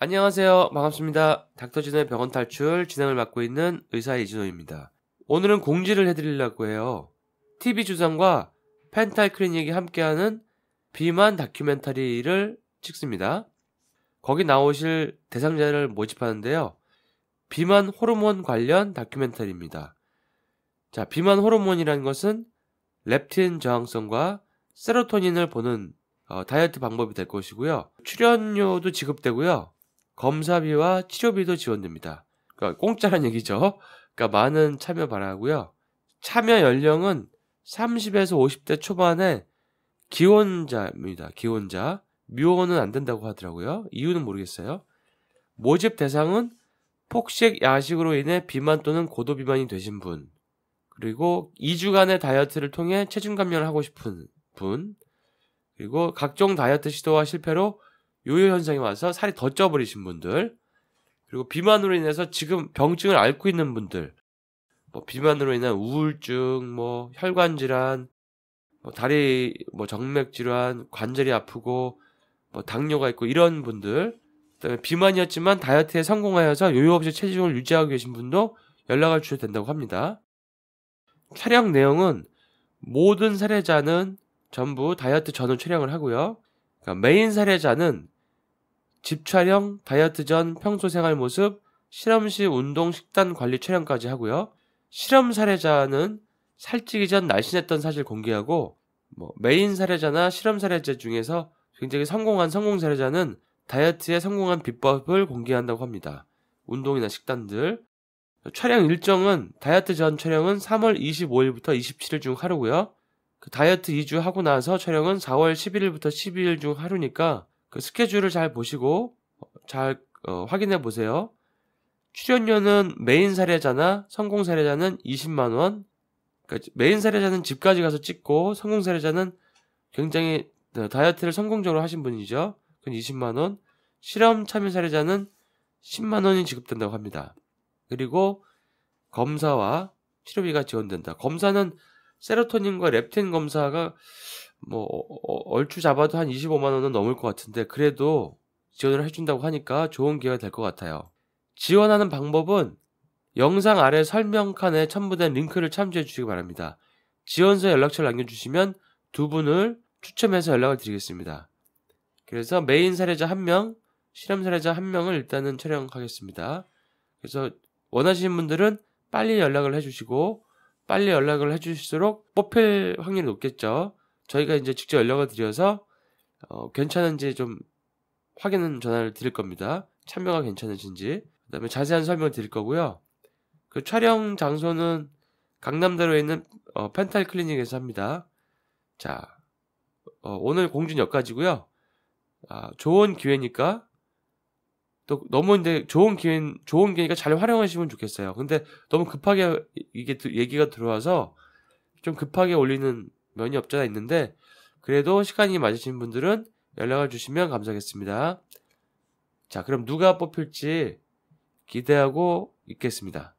안녕하세요. 반갑습니다. 닥터진의 병원 탈출 진행을 맡고 있는 의사 이진호입니다. 오늘은 공지를 해드리려고 해요. TV 주상과 펜탈 클리닉이 함께하는 비만 다큐멘터리를 찍습니다. 거기 나오실 대상자를 모집하는데요. 비만 호르몬 관련 다큐멘터리입니다. 자, 비만 호르몬이라는 것은 렙틴 저항성과 세로토닌을 보는 어, 다이어트 방법이 될 것이고요. 출연료도 지급되고요. 검사비와 치료비도 지원됩니다. 그러니까 공짜란 얘기죠. 그러니까 많은 참여 바라고요. 참여 연령은 30에서 50대 초반에 기혼자입니다. 기혼자. 미혼은 안 된다고 하더라고요. 이유는 모르겠어요. 모집 대상은 폭식 야식으로 인해 비만 또는 고도비만이 되신 분, 그리고 2주간의 다이어트를 통해 체중 감량을 하고 싶은 분, 그리고 각종 다이어트 시도와 실패로 요요 현상이 와서 살이 더 쪄버리신 분들, 그리고 비만으로 인해서 지금 병증을 앓고 있는 분들, 뭐 비만으로 인한 우울증, 뭐 혈관 질환, 뭐 다리 뭐 정맥 질환, 관절이 아프고 뭐 당뇨가 있고 이런 분들, 그다음에 비만이었지만 다이어트에 성공하여서 요요 없이 체중을 유지하고 계신 분도 연락을 주셔도 된다고 합니다. 촬영 내용은 모든 사례자는 전부 다이어트 전후 촬영을 하고요. 그러니까 메인 사례자는 집 촬영, 다이어트 전 평소 생활 모습, 실험 실 운동, 식단 관리 촬영까지 하고요. 실험 사례자는 살찌기 전 날씬했던 사실 공개하고 뭐 메인 사례자나 실험 사례자 중에서 굉장히 성공한 성공 사례자는 다이어트에 성공한 비법을 공개한다고 합니다. 운동이나 식단들. 촬영 일정은 다이어트 전 촬영은 3월 25일부터 27일 중 하루고요. 그 다이어트 2주 하고 나서 촬영은 4월 11일부터 12일 중 하루니까 그 스케줄을 잘 보시고 잘 어, 확인해 보세요. 출연료는 메인 사례자나 성공 사례자는 20만 원. 그러니까 메인 사례자는 집까지 가서 찍고 성공 사례자는 굉장히 어, 다이어트를 성공적으로 하신 분이죠. 그 20만 원. 실험 참여 사례자는 10만 원이 지급된다고 합니다. 그리고 검사와 치료비가 지원된다. 검사는 세로토닌과 렙틴 검사가 뭐 어, 어, 얼추 잡아도 한 25만 원은 넘을 것 같은데 그래도 지원을 해준다고 하니까 좋은 기회가 될 것 같아요. 지원하는 방법은 영상 아래 설명칸에 첨부된 링크를 참조해 주시기 바랍니다. 지원서 연락처를 남겨주시면 두 분을 추첨해서 연락을 드리겠습니다. 그래서 메인 사례자 한 명, 실험 사례자 한 명을 일단은 촬영하겠습니다. 그래서 원하시는 분들은 빨리 연락을 해주시고 빨리 연락을 해주실수록 뽑힐 확률이 높겠죠. 저희가 이제 직접 연락을 드려서 어, 괜찮은지 좀확인 전화를 드릴 겁니다. 참여가 괜찮으신지 그다음에 자세한 설명을 드릴 거고요. 그 촬영 장소는 강남대로에 있는 어, 펜탈 클리닉에서 합니다. 자, 어, 오늘 공준 여기까지고요. 아, 좋은 기회니까 또 너무 근데 좋은 기회 좋은 기회니까 잘 활용하시면 좋겠어요. 근데 너무 급하게 이게 얘기가 들어와서 좀 급하게 올리는 면이 없잖아 있는데 그래도 시간이 맞으신 분들은 연락을 주시면 감사하겠습니다. 자, 그럼 누가 뽑힐지 기대하고 있겠습니다.